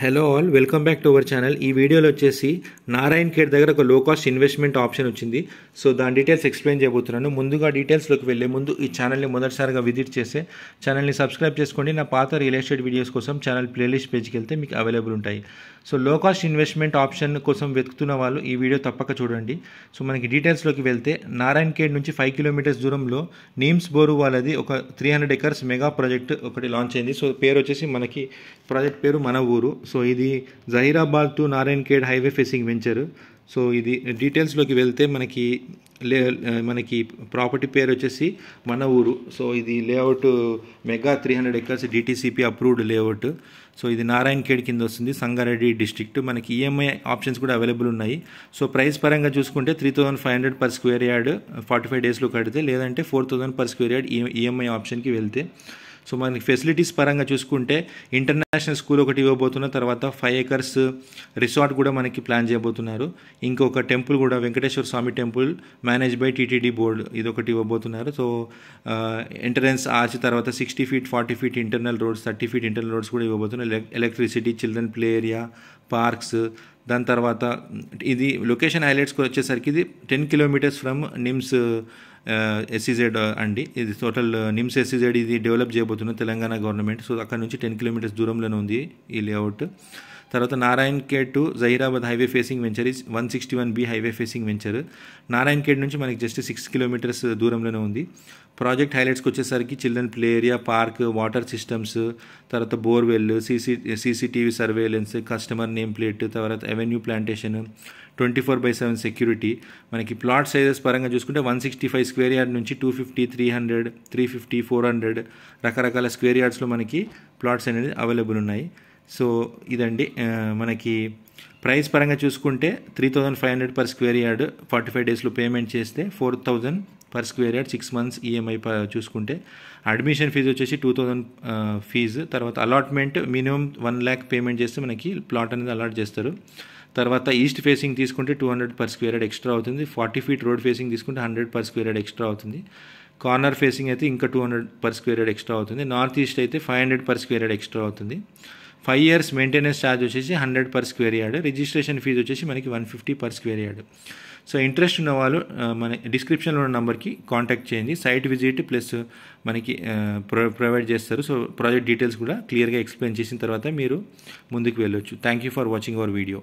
hello all welcome back to our channel ఈ వీడియోలో వచ్చేసి నారాయణ్ కేర్ దగ్గర ఒక లో కాస్ట్ ఇన్వెస్ట్మెంట్ ఆప్షన్ వచ్చింది సో దాని డీటెయిల్స్ ఎక్స్ప్లెయిన్ చేయబోతున్నాను ముందుగా డీటెయిల్స్లోకి వెళ్ళే ముందు ఈ ఛానల్ని మొదటిసారిగా విజిట్ చేస్తే ఛానల్ని సబ్స్క్రైబ్ చేసుకోండి నా పాత రియల్ ఎస్టేట్ వీడియోస్ కోసం ఛానల్ ప్లేలిస్ట్ పేజ్కి వెళ్తే మీకు అవైలబుల్ ఉంటాయి సో లో కాస్ట్ ఇన్వెస్ట్మెంట్ ఆప్షన్ కోసం వెతుకుతున్న వాళ్ళు ఈ వీడియో తప్పక చూడండి సో మనకి డీటెయిల్స్లోకి వెళ్తే నారాయణ్ కేర్ నుంచి ఫైవ్ కిలోమీటర్స్ దూరంలో నీమ్స్ బోరు వాళ్ళది ఒక three hundred acres mega project ఒకటి లాంచ్ అయింది సో పేరు వచ్చేసి మనకి ప్రాజెక్ట్ పేరు మన ఊరు సో ఇది Zaheerabad to Narayan Khed highway facing venture so ఇది డీటెయిల్స్లోకి వెళ్తే మనకి లే మనకి ప్రాపర్టీ పేరు వచ్చేసి మన ఊరు సో ఇది layout mega three hundred acres DTCP approved layout so ఇది నారాయణ ఖేడ్ కింద వస్తుంది సంగారెడ్డి డిస్ట్రిక్ట్ మనకి ఈఎంఐ ఆప్షన్స్ కూడా అవైలబుల్ ఉన్నాయి సో ప్రైస్ పరంగా చూసుకుంటే three thousand five hundred per square yard forty five డేస్లో కడితే లేదంటే four thousand per square yard EMI ఆప్షన్కి వెళ్తే సో మనకి ఫెసిలిటీస్ పరంగా చూసుకుంటే ఇంటర్నేషనల్ స్కూల్ ఒకటి ఇవ్వబోతున్న తర్వాత ఫైవ్ ఏకర్స్ రిసార్ట్ కూడా మనకి ప్లాన్ చేయబోతున్నారు ఇంకొక టెంపుల్ కూడా Venkateswara Swamy temple manage by TTD board ఒకటి ఇవ్వబోతున్నారు సో ఎంట్రెన్స్ ఆర్చ్ తర్వాత sixty feet forty feet internal roads thirty feet internal roads కూడా ఇవ్వబోతున్నారు electricity children play area parks దాని తర్వాత ఇది లొకేషన్ హైలైట్స్కి వచ్చేసరికి ఇది ten kilometres from NIMZ SEZ e అండి ఇది టోటల్ నిమ్స్ ఎస్సీజెడ్ e ఇది డెవలప్ చేయబోతున్న తెలంగాణ గవర్నమెంట్ సో అక్కడ నుంచి టెన్ కిలోమీటర్స్ దూరంలోనే ఉంది ఈ లేఅవుట్ తర్వాత Narayan Khed to Zaheerabad highway facing venture is one sixty one B highway facing venture Narayan Khed నుంచి మనకి జస్ట్ సిక్స్ కిలోమీటర్స్ దూరంలోనే ఉంది ప్రాజెక్ట్ హైలైట్స్కి వచ్చేసరికి children play area park water systems తర్వాత borewell CC CCTV surveillance customer name plate తర్వాత avenue plantation twenty four by seven security మనకి plot sizes పరంగా చూసుకుంటే one sixty five square yard నుంచి two fifty three hundred three fifty four hundred రకరకాల square యార్డ్స్లో మనకి plots అనేది available ఉన్నాయి సో ఇదండి మనకి ప్రైస్ పరంగా చూసుకుంటే three thousand five hundred per square yard forty five డేస్లో పేమెంట్ చేస్తే four thousand per square yard six months EMI చూసుకుంటే అడ్మిషన్ ఫీజు వచ్చేసి టూ థౌజండ్ ఫీజు తర్వాత allotment minimum one lakh payment చేస్తే మనకి ప్లాట్ అనేది అలాట్ చేస్తారు తర్వాత ఈస్ట్ ఫేసింగ్ తీసుకుంటే two hundred per square yard extra అవుతుంది ఫార్టీ ఫీట్ రోడ్ ఫేసింగ్ తీసుకుంటే hundred per square yard extra అవుతుంది కార్నర్ ఫేసింగ్ అయితే ఇంకా two hundred per square yard extra అవుతుంది నార్త్ ఈస్ట్ అయితే five hundred per square yard extra అవుతుంది five years maintenance charge వచ్చేసి hundred per square yard registration fee వచ్చేసి మనకి one fifty per square yard so interest ఉన్న వాళ్ళు మన డిస్క్రిప్షన్లో ఉన్న నెంబర్కి కాంటాక్ట్ చేయండి సైట్ విజిట్ ప్లస్ మనకి ప్రొవైడ్ చేస్తారు సో ప్రాజెక్ట్ డీటెయిల్స్ కూడా క్లియర్గా ఎక్స్ప్లెయిన్ చేసిన తర్వాత మీరు ముందుకు వెళ్ళొచ్చు thank you for watching our video